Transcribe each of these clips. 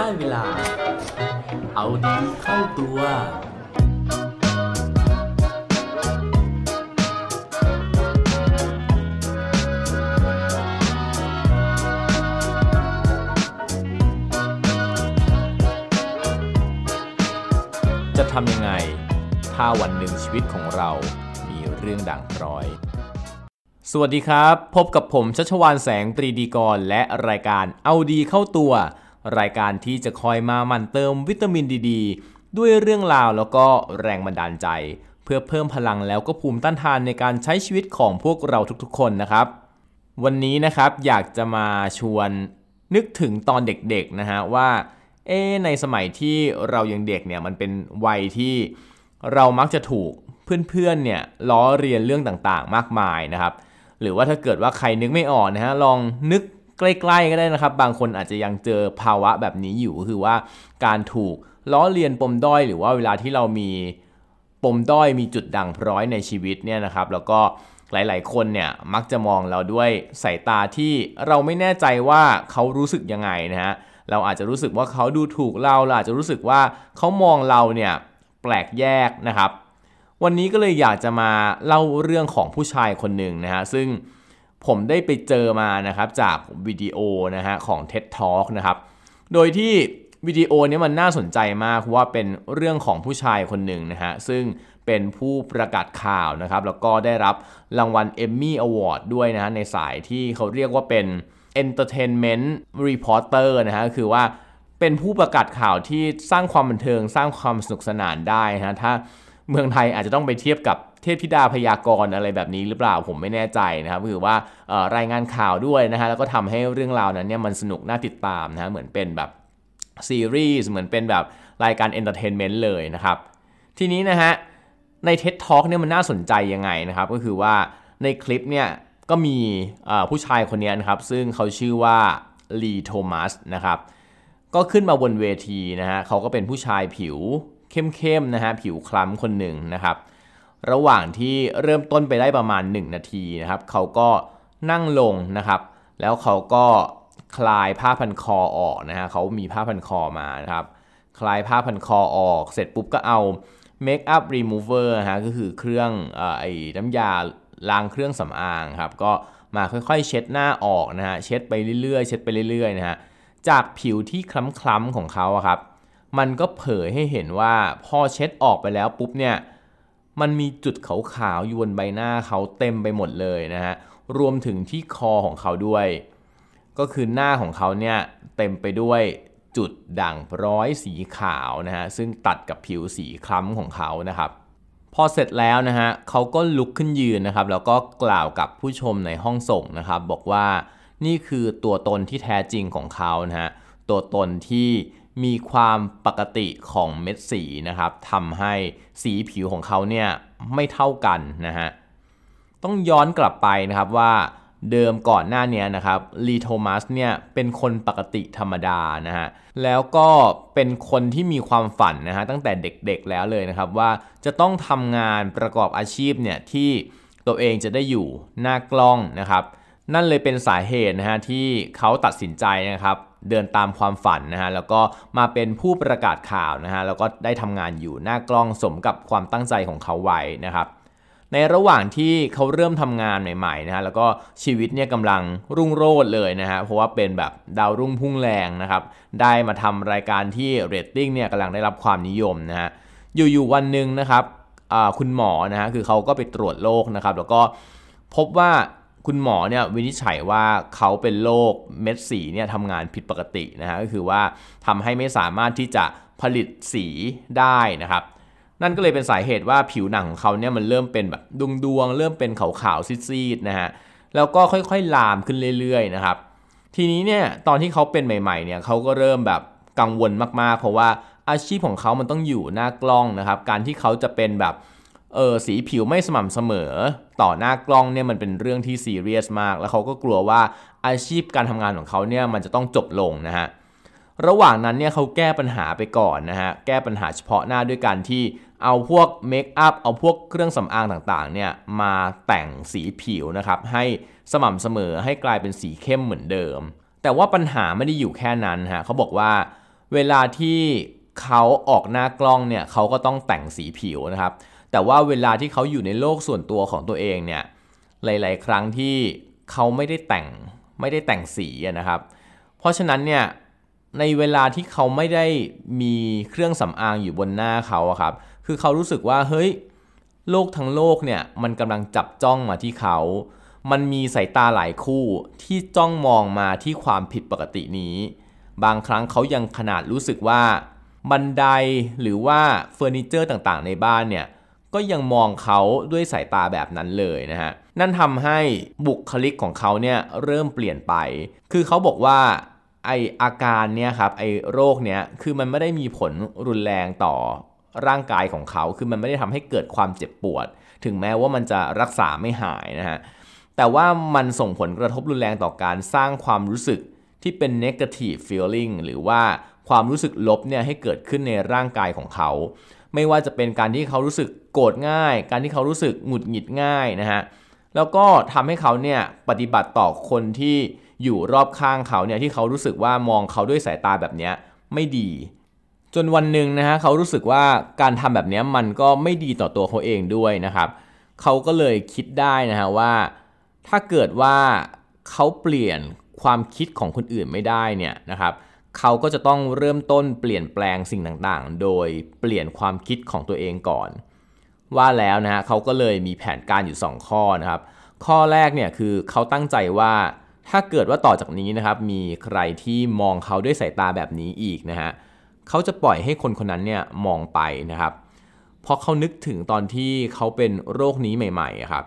ได้เวลาเอาดีเข้าตัว จะทำยังไงถ้าวันหนึ่งชีวิตของเรา มีเรื่องด่างร้อย สวัสดีครับ พบกับผมชัชวานแสงปรีดีกรและรายการเอาดีเข้าตัวรายการที่จะคอยมามั่นเติมวิตามินดีดด้วยเรื่องราวแล้วก็แรงบันดาลใจ เพื่อเพิ่มพลังแล้วก็ภูมิต้านทานในการใช้ชีวิตของพวกเราทุกๆคนนะครับ วันนี้นะครับอยากจะมาชวนนึกถึงตอนเด็กๆนะฮะว่าเอในสมัยที่เรายังเด็กเนี่ยมันเป็นวัยที่เรามักจะถูกเพื่อนๆเนี่ยล้อเรียนเรื่องต่างๆมากมายนะครับ หรือว่าถ้าเกิดว่าใครนึกไม่ออกนะฮะลองนึกใกล้ๆก็ได้นะครับ บางคนอาจจะยังเจอภาวะแบบนี้อยู่ก็คือว่าการถูกล้อเลียนปมด้อย หรือว่าเวลาที่เรามีปมด้อย มีจุดด่างพร้อยในชีวิตเนี่ยนะครับ แล้วก็หลายๆคนเนี่ย มักจะมองเราด้วยสายตาที่เราไม่แน่ใจว่าเขารู้สึกยังไงนะฮะ เราอาจจะรู้สึกว่าเขาดูถูกเราเราอาจจะรู้สึกว่าเขามองเราเนี่ยแปลกแยกนะครับ วันนี้ก็เลยอยากจะมาเล่าเรื่องของผู้ชายคนหนึ่งนะฮะ ซึ่งผมได้ไปเจอมานะครับจากวิดีโอนะฮะของ TED Talk นะครับ โดยที่วิดีโอนี้มันน่าสนใจมากว่าเป็นเรื่องของผู้ชายคนหนึ่งนะฮะซึ่งเป็นผู้ประกาศข่าวนะครับแล้วก็ได้รับรางวัลเอมมี่อวอร์ดด้วยนะฮะในสายที่เขาเรียกว่าเป็น Entertainment Reporter นะฮะคือว่าเป็นผู้ประกาศข่าวที่สร้างความบันเทิงสร้างความสนุกสนานได้นะฮะถ้าเมืองไทยอาจจะต้องไปเทียบกับเทพธิดาพยากรณ์อะไรแบบนี้หรือเปล่าผมไม่แน่ใจนะครับ คือว่ารายงานข่าวด้วยนะฮะแล้วก็ทำให้เรื่องราวนั้นเนี่ยมันสนุกน่าติดตามนะฮะเหมือนเป็นแบบ ซีรีส์เหมือนเป็นแบบรายการเอนเตอร์เทนเมนต์เลยนะครับ ทีนี้นะฮะในเท็ตท็อกเนี่ยมันน่าสนใจยังไงนะครับ ก็คือว่าในคลิปเนี่ยก็มีผู้ชายคนนี้นะครับ ซึ่งเขาชื่อว่าลีโทมัสนะครับก็ขึ้นมาบนเวทีนะฮะเขาก็เป็นผู้ชายผิวเข้มๆนะฮะผิวคล้ำคนหนึ่งนะครับระหว่างที่เริ่มต้นไปได้ประมาณ 1 นาทีนะครับเขาก็นั่งลงนะครับ แล้วเขาก็คลายผ้าพันคอออกนะฮะเขามีผ้าพันคอมานะครับคลายผ้าพันคอออก เสร็จปุ๊บก็เอาเมคอัพรีมูเวอร์ฮะก็คือเครื่องอไอ้น้ำยาล้างเครื่องสำอางครับก็มาค่อยๆเช็ดหน้าออกนะฮะเช็ดไปเรื่อยๆเช็ดไปเรื่อยๆนะฮะจากผิวที่คล้ำๆของเขาครับมันก็เผยให้เห็นว่าพอเช็ดออกไปแล้วปุ๊บเนี่ยมันมีจุดขาวๆอยู่บนใบหน้าเขาเต็มไปหมดเลยนะฮะรวมถึงที่คอของเขาด้วย ก็คือหน้าของเขาเนี่ย เต็มไปด้วยจุดด่างร้อยสีขาวนะฮะซึ่งตัดกับผิวสีคล้ำของเขานะครับพอเสร็จแล้วนะฮะเขาก็ลุกขึ้นยืนนะครับแล้วก็กล่าวกับผู้ชมในห้องส่งนะครับบอกว่านี่คือตัวตนที่แท้จริงของเขานะฮะตัวตนที่มีความปกติของเม็ดสีนะครับทำให้สีผิวของเขาเนี่ยไม่เท่ากันนะฮะต้องย้อนกลับไปนะครับว่าเดิมก่อนหน้านี้นะครับลีโทมัสเนี่ยเป็นคนปกติธรรมดานะฮะแล้วก็เป็นคนที่มีความฝันนะฮะตั้งแต่เด็กๆแล้วเลยนะครับ ว่าจะต้องทำงานประกอบอาชีพเนี่ยที่ตัวเองจะได้อยู่หน้ากล้องนะครับ นั่นเลยเป็นสาเหตุนะฮะที่เขาตัดสินใจนะครับเดินตามความฝันนะฮะ แล้วก็มาเป็นผู้ประกาศข่าวนะฮะ แล้วก็ได้ทำงานอยู่หน้ากล้องสมกับความตั้งใจของเขาไว้นะครับ ในระหว่างที่เขาเริ่มทำงานใหม่ๆนะฮะ แล้วก็ชีวิตเนี่ยกำลังรุ่งโรจน์เลยนะฮะ เพราะว่าเป็นแบบดาวรุ่งพุ่งแรงนะครับ ได้มาทำรายการที่เรตติ้งเนี่ยกำลังได้รับความนิยมนะฮะ อยู่ๆวันหนึ่งนะครับคุณหมอนะฮะ คือเขาก็ไปตรวจโรคนะครับ แล้วก็พบว่าคุณหมอเนี่ยวินิจฉัยว่าเขาเป็นโรคเม็ดสีเนี่ยทำงานผิดปกตินะฮะก็คือว่าทำให้ไม่สามารถที่จะผลิตสีได้นะครับนั่นก็เลยเป็นสาเหตุว่าผิวหนังของเขาเนี่ยมันเริ่มเป็นแบบดวงดวงเริ่มเป็นขาวๆซีดๆนะฮะแล้วก็ค่อยๆลามขึ้นเรื่อยๆนะครับ ทีนี้เนี่ยตอนที่เขาเป็นใหม่ๆเนี่ยเขาก็เริ่มแบบกังวลมากๆ เพราะว่าอาชีพของเขามันต้องอยู่หน้ากล้องนะครับการที่เขาจะเป็นแบบเออสีผิวไม่สม่ำเสมอ ต่อหน้ากล้องเนี่ยมันเป็นเรื่องที่ซีเรียสมากแล้วเขาก็กลัวว่าอาชีพการทำงานของเขาเนี่ยมันจะต้องจบลงนะฮะระหว่างนั้นเนี่ยเขาแก้ปัญหาไปก่อนนะฮะแก้ปัญหาเฉพาะหน้าด้วยการที่เอาพวกเมคอัพเอาพวกเครื่องสำอางต่างๆเนี่ยมาแต่งสีผิวนะครับให้สม่ำเสมอให้กลายเป็นสีเข้มเหมือนเดิม แต่ว่าปัญหาไม่ได้อยู่แค่นั้นฮะเขาบอกว่าเวลาที่เขาออกหน้ากล้องเนี่ยเขาก็ต้องแต่งสีผิวนะครับแต่ว่าเวลาที่เขาอยู่ในโลกส่วนตัวของตัวเองเนี่ย หลาย ๆ ครั้งที่เขาไม่ได้แต่งไม่ได้แต่งสีนะครับ เพราะฉะนั้นเนี่ย ในเวลาที่เขาไม่ได้มีเครื่องสำอางอยู่บนหน้าเขาครับ คือเขารู้สึกว่าเฮ้ยโลกทั้งโลกเนี่ยมันกำลังจับจ้องมาที่เขา มันมีสายตาหลายคู่ที่จ้องมองมาที่ความผิดปกตินี้ บางครั้งเขายังขนาดรู้สึกว่าบันไดหรือว่าเฟอร์นิเจอร์ต่างๆ ในบ้านเนี่ยก็ยังมองเขาด้วยสายตาแบบนั้นเลยนะฮะ นั่นทำให้บุคลิกของเขาเนี่ยเริ่มเปลี่ยนไป คือเขาบอกว่าไออาการเนี่ยครับไอโรคเนี่ยคือมันไม่ได้มีผลรุนแรงต่อร่างกายของเขา คือมันไม่ได้ทำให้เกิดความเจ็บปวด ถึงแม้ว่ามันจะรักษาไม่หายนะฮะ แต่ว่ามันส่งผลกระทบรุนแรงต่อการสร้างความรู้สึกที่เป็น negative feeling หรือว่าความรู้สึกลบเนี่ยให้เกิดขึ้นในร่างกายของเขาไม่ว่าจะเป็นการที่เขารู้สึกโกรธง่าย การที่เขารู้สึกหงุดหงิดง่ายนะฮะ แล้วก็ทำให้เขาเนี่ยปฏิบัติต่อคนที่อยู่รอบข้างเขาเนี่ยที่เขารู้สึกว่ามองเขาด้วยสายตาแบบนี้ไม่ดี จนวันหนึ่งนะฮะ เขารู้สึกว่าการทำแบบนี้มันก็ไม่ดีต่อตัวเขาเองด้วยนะครับ เขาก็เลยคิดได้นะฮะว่า ถ้าเกิดว่าเขาเปลี่ยนความคิดของคนอื่นไม่ได้เนี่ยนะครับเเขาก็จะต้องเริ่มต้นเปลี่ยนแปลงสิ่งต่างๆ โดยเปลี่ยนความคิดของตัวเองก่อน ว่าแล้วนะฮะเขาก็เลยมีแผนการอยู่ 2 ข้อนะครับข้อแรกเนี่ยคือเขาตั้งใจว่าถ้าเกิดว่าต่อจากนี้นะครับมีใครที่มองเขาด้วยสายตาแบบนี้อีกนะฮะเขาจะปล่อยให้คนคนนั้นเนี่ยมองไปนะครับเพราะเขานึกถึงตอนที่เขาเป็นโรคนี้ใหม่ๆครับ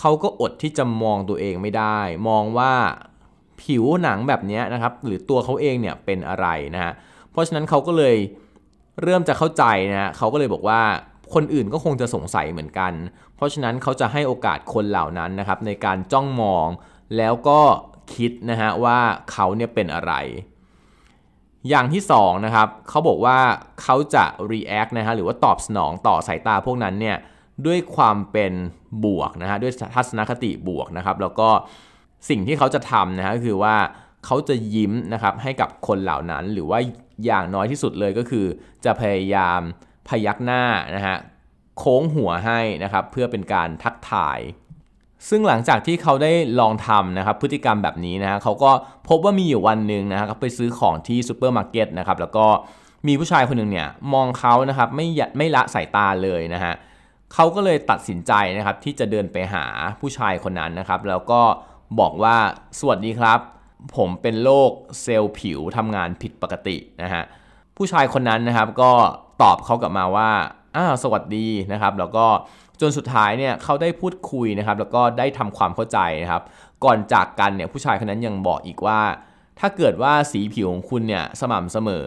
เขาก็อดที่จะมองตัวเองไม่ได้ มองว่าผิวหนังแบบนี้นะครับหรือตัวเขาเองเนี่ยเป็นอะไรนะฮะเพราะฉะนั้นเขาก็เลยเริ่มจะเข้าใจนะฮะเขาก็เลยบอกว่าคนอื่นก็คงจะสงสัยเหมือนกัน เพราะฉะนั้นเขาจะให้โอกาสคนเหล่านั้นนะครับในการจ้องมองแล้วก็คิดนะฮะว่าเขาเนี่ยเป็นอะไร อย่างที่2นะครับเขาบอกว่าเขาจะ react นะฮะหรือว่าตอบสนองต่อสายตาพวกนั้นเนี่ยด้วยความเป็นบวกนะฮะด้วยทัศนคติบวกนะครับแล้วก็สิ่งที่เขาจะทำนะฮะคือว่าเขาจะยิ้มนะครับให้กับคนเหล่านั้นหรือว่าอย่างน้อยที่สุดเลยก็คือจะพยายามพยักหน้านะฮะโค้งหัวให้นะครับเพื่อเป็นการทักทาย ซึ่งหลังจากที่เขาได้ลองทำนะครับพฤติกรรมแบบนี้นะฮะเขาก็พบว่ามีอยู่วันหนึ่งนะครับไปซื้อของที่ซูเปอร์มาร์เก็ตนะครับแล้วก็มีผู้ชายคนหนึ่งเนี่ยมองเขานะครับไม่ไม่ละสายตาเลยนะฮะเขาก็เลยตัดสินใจนะครับที่จะเดินไปหาผู้ชายคนนั้นนะครับแล้วก็บอกว่าสวัสดีครับ ผมเป็นโรคเซลล์ผิวทำงานผิดปกตินะฮะผู้ชายคนนั้นนะครับก็ตอบเขากลับมาว่าอ้าวสวัสดีนะครับ แล้วก็จนสุดท้ายเนี่ยเขาได้พูดคุยนะครับ แล้วก็ได้ทำความเข้าใจนะครับก่อนจากกันเนี่ยผู้ชายคนนั้นยังบอกอีกว่า ถ้าเกิดว่าสีผิวของคุณเนี่ยสม่ำเสมอ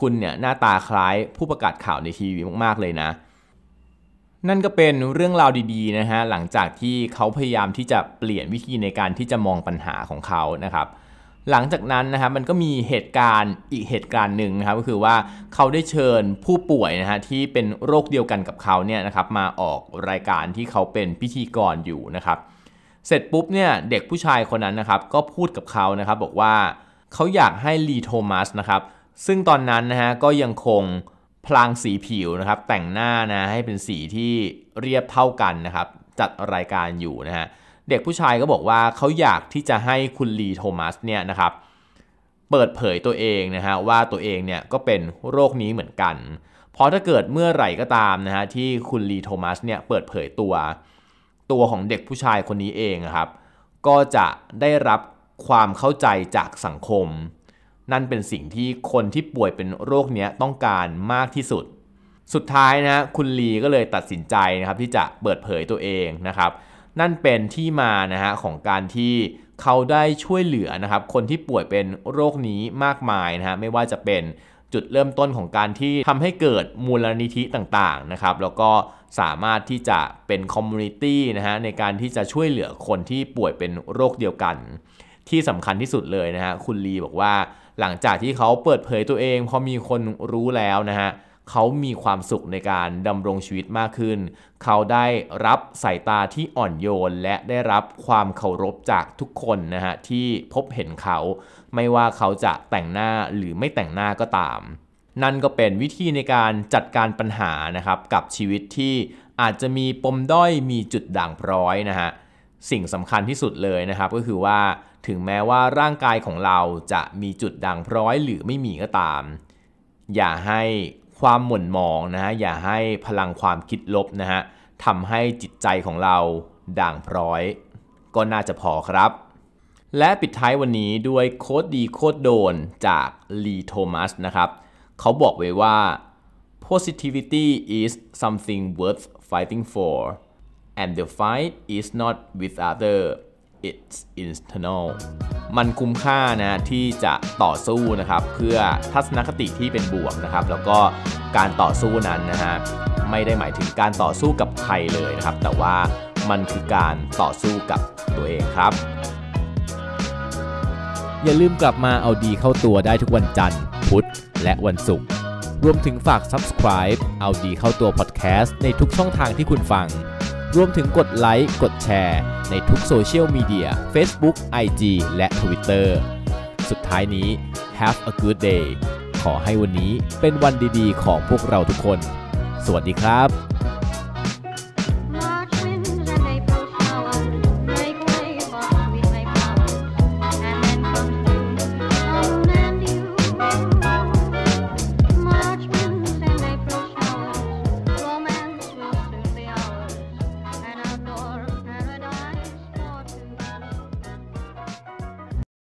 คุณเนี่ยหน้าตาคล้ายผู้ประกาศข่าวในทีวีมากๆเลยนะนั่นก็เป็นเรื่องราวดีๆนะฮะหลังจากที่เขาพยายามที่จะเปลี่ยนวิธีในการที่จะมองปัญหาของเขานะครับหลังจากนั้นนะครับมันก็มีเหตุการณ์อีกเหตุการณ์หนึ่งนะครับก็คือว่าเขาได้เชิญผู้ป่วยนะฮะที่เป็นโรคเดียวกันกับเขาเนี่ยนะครับมาออกรายการที่เขาเป็นพิธีกรอยู่นะครับเสร็จปุ๊บเนี่ยเด็กผู้ชายคนนั้นนะครับก็พูดกับเขานะครับบอกว่าเขาอยากให้ลีโทมัสนะครับซึ่งตอนนั้นนะฮะก็ยังคงพลางสีผิวนะครับแต่งหน้านะ ให้เป็นสีที่เรียบเท่ากันนะครับ จัดรายการอยู่นะฮะ เด็กผู้ชายก็บอกว่าเขาอยากที่จะให้คุณลีโทมัสเนี่ยนะครับเปิดเผยตัวเองนะฮะว่าตัวเองเนี่ยก็เป็นโรคนี้เหมือนกันเพราะถ้าเกิดเมื่อไหร่ก็ตามนะฮะที่คุณลีโทมัสเนี่ยเปิดเผยตัวตัวของเด็กผู้ชายคนนี้เองครับก็จะได้รับความเข้าใจจากสังคมนั่นเป็นสิ่งที่คนที่ป่วยเป็นโรคนี้ต้องการมากที่สุด สุดท้ายนะคุณลีก็เลยตัดสินใจนะครับที่จะเปิดเผยตัวเองนะครับ นั่นเป็นที่มานะฮะของการที่เขาได้ช่วยเหลือนะครับ คนที่ป่วยเป็นโรคนี้มากมายนะฮะไม่ว่าจะเป็นจุดเริ่มต้นของการที่ทำให้เกิดมูลนิธิต่างๆนะครับ แล้วก็สามารถที่จะเป็นคอมมูนิตี้นะฮะในการที่จะช่วยเหลือคนที่ป่วยเป็นโรคเดียวกัน ที่สำคัญที่สุดเลยนะฮะคุณลีบอกว่าหลังจากที่เขาเปิดเผยตัวเองพอมีคนรู้แล้วนะฮะเขามีความสุขในการดำรงชีวิตมากขึ้น เขาได้รับสายตาที่อ่อนโยนและได้รับความเคารพจากทุกคนนะฮะที่พบเห็นเขาไม่ว่าเขาจะแต่งหน้าหรือไม่แต่งหน้าก็ตาม นั่นก็เป็นวิธีในการจัดการปัญหานะครับกับชีวิตที่อาจจะมีปมด้อยมีจุดด่างพร้อยนะฮะสิ่งสำคัญที่สุดเลยนะครับก็คือว่าถึงแม้ว่าร่างกายของเราจะมีจุดด่างพร้อยหรือไม่มีก็ตาม อย่าให้ความหม่นหมองนะฮะ อย่าให้พลังความคิดลบนะฮะทำให้จิตใจของเราด่างพร้อย ก็น่าจะพอครับ และปิดท้ายวันนี้ด้วยโคดดีโคดโดนจากลีโทมัสนะครับ เขาบอกไว้ว่า positivity is something worth fighting for and the fight is not with other its internal มันคุ้มค่านะที่จะต่อสู้นะครับเพื่อทัศนคติที่เป็นบวกนะครับ แล้วก็การต่อสู้นั้นนะฮะไม่ได้หมายถึงการต่อสู้กับใครเลยนะครับ แต่ว่ามันคือการต่อสู้กับตัวเองครับ อย่าลืมกลับมาเอาดีเข้าตัวได้ทุกวันจันทร์พุธและวันศุกร์รวมถึงฝาก subscribe เอาดีเข้าตัว podcast ในทุกช่องทางที่คุณฟังรวมถึงกดไลค์ กดแชร์ ในทุกโซเชียลมีเดีย Facebook, IG และ Twitter สุดท้ายนี้ Have a good day ขอให้วันนี้เป็นวันดีๆของพวกเราทุกคน สวัสดีครับ